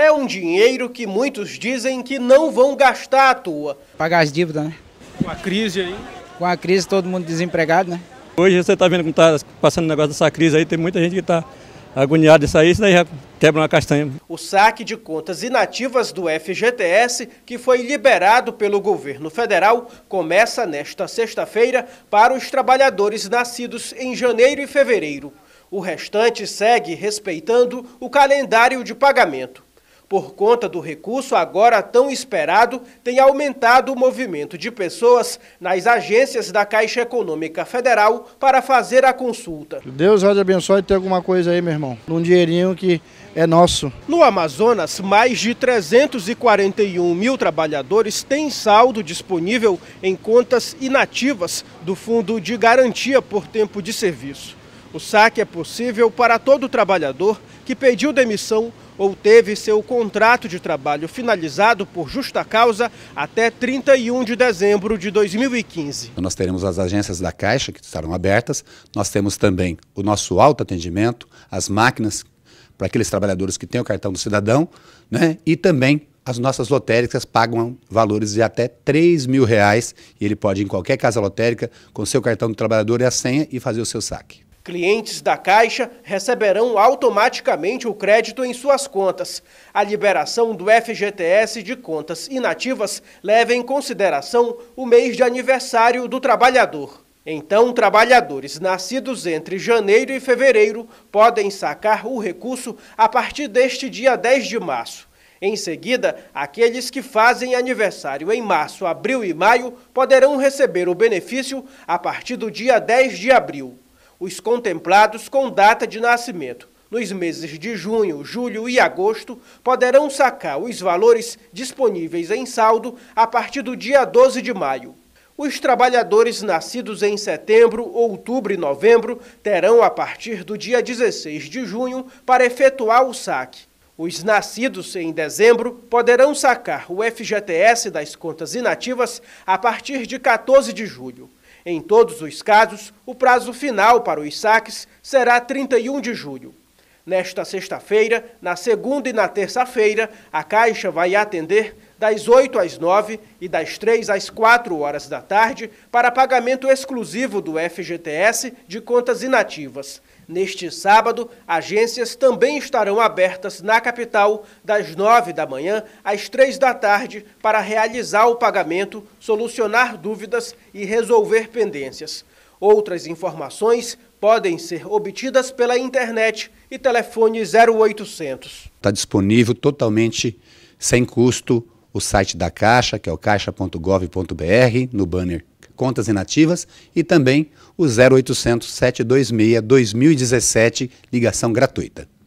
É um dinheiro que muitos dizem que não vão gastar à toa. Pagar as dívidas, né? Com a crise aí. Com a crise, todo mundo desempregado, né? Hoje você está vendo como está passando o negócio dessa crise aí, tem muita gente que está agoniada disso aí, isso daí já quebra uma castanha. O saque de contas inativas do FGTS, que foi liberado pelo governo federal, começa nesta sexta-feira para os trabalhadores nascidos em janeiro e fevereiro. O restante segue respeitando o calendário de pagamento. Por conta do recurso agora tão esperado, tem aumentado o movimento de pessoas nas agências da Caixa Econômica Federal para fazer a consulta. Deus vai te abençoe e ter alguma coisa aí, meu irmão. Um dinheirinho que é nosso. No Amazonas, mais de 341 mil trabalhadores têm saldo disponível em contas inativas do Fundo de Garantia por Tempo de Serviço. O saque é possível para todo trabalhador que pediu demissão ou teve seu contrato de trabalho finalizado por justa causa até 31 de dezembro de 2015. Então, nós teremos as agências da Caixa que estarão abertas, nós temos também o nosso autoatendimento, as máquinas para aqueles trabalhadores que têm o cartão do cidadão, né? e também as nossas lotéricas pagam valores de até 3 mil reais e ele pode ir em qualquer casa lotérica com seu cartão do trabalhador e a senha e fazer o seu saque. Clientes da Caixa receberão automaticamente o crédito em suas contas. A liberação do FGTS de contas inativas leva em consideração o mês de aniversário do trabalhador. Então, trabalhadores nascidos entre janeiro e fevereiro podem sacar o recurso a partir deste dia 10 de março. Em seguida, aqueles que fazem aniversário em março, abril e maio poderão receber o benefício a partir do dia 10 de abril os contemplados com data de nascimento. Nos meses de junho, julho e agosto, poderão sacar os valores disponíveis em saldo a partir do dia 12 de maio. Os trabalhadores nascidos em setembro, outubro e novembro terão a partir do dia 16 de junho para efetuar o saque. Os nascidos em dezembro poderão sacar o FGTS das contas inativas a partir de 14 de julho. Em todos os casos, o prazo final para os saques será 31 de julho. Nesta sexta-feira, na segunda e na terça-feira, a Caixa vai atender das 8 às 9 e das 3 às 4 horas da tarde para pagamento exclusivo do FGTS de contas inativas. Neste sábado, agências também estarão abertas na capital das 9 da manhã às 3 da tarde para realizar o pagamento, solucionar dúvidas e resolver pendências. Outras informações podem ser obtidas pela internet e telefone 0800. Está disponível totalmente sem custo o site da Caixa, que é o caixa.gov.br, no banner Contas Inativas, e também o 0800 726 2017, ligação gratuita.